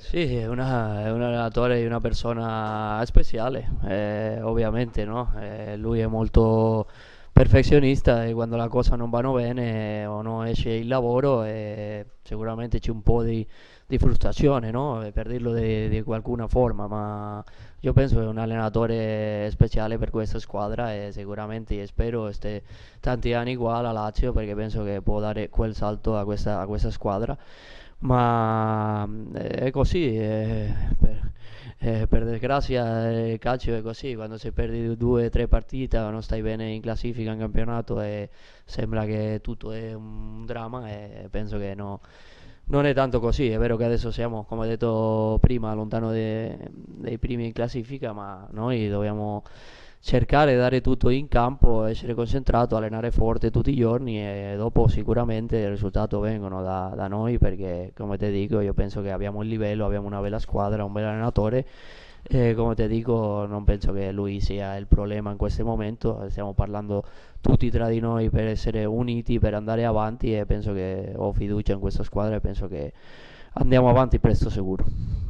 Sì, è, una, è un allenatore, e una persona speciale, eh, ovviamente, no? eh, lui è molto perfezionista e quando le cose non vanno bene o non esce il lavoro eh, sicuramente c'è un po' di, di frustrazione, no? Eh, per dirlo di, qualcuna forma, ma io penso che è un allenatore speciale per questa squadra e sicuramente spero ste tanti anni qua alla Lazio perché penso che può dare quel salto a questa, a questa squadra ma eh, è così, è per, è per, disgrazia il calcio è così, quando si perdi due o tre partite non stai bene in classifica, in campionato e sembra che tutto è un dramma e penso che no, non è tanto così, è vero che adesso siamo, come detto prima, lontano dai primi in classifica, ma noi dobbiamo cercare di dare tutto in campo, essere concentrato, allenare forte tutti i giorni e dopo sicuramente il risultato vengono da, da noi perché come ti dico io penso che abbiamo il livello, abbiamo una bella squadra, un bel allenatore e come ti dico non penso che lui sia il problema in questo momento, stiamo parlando tutti tra di noi per essere uniti, per andare avanti e penso che ho fiducia in questa squadra e penso che andiamo avanti presto sicuro.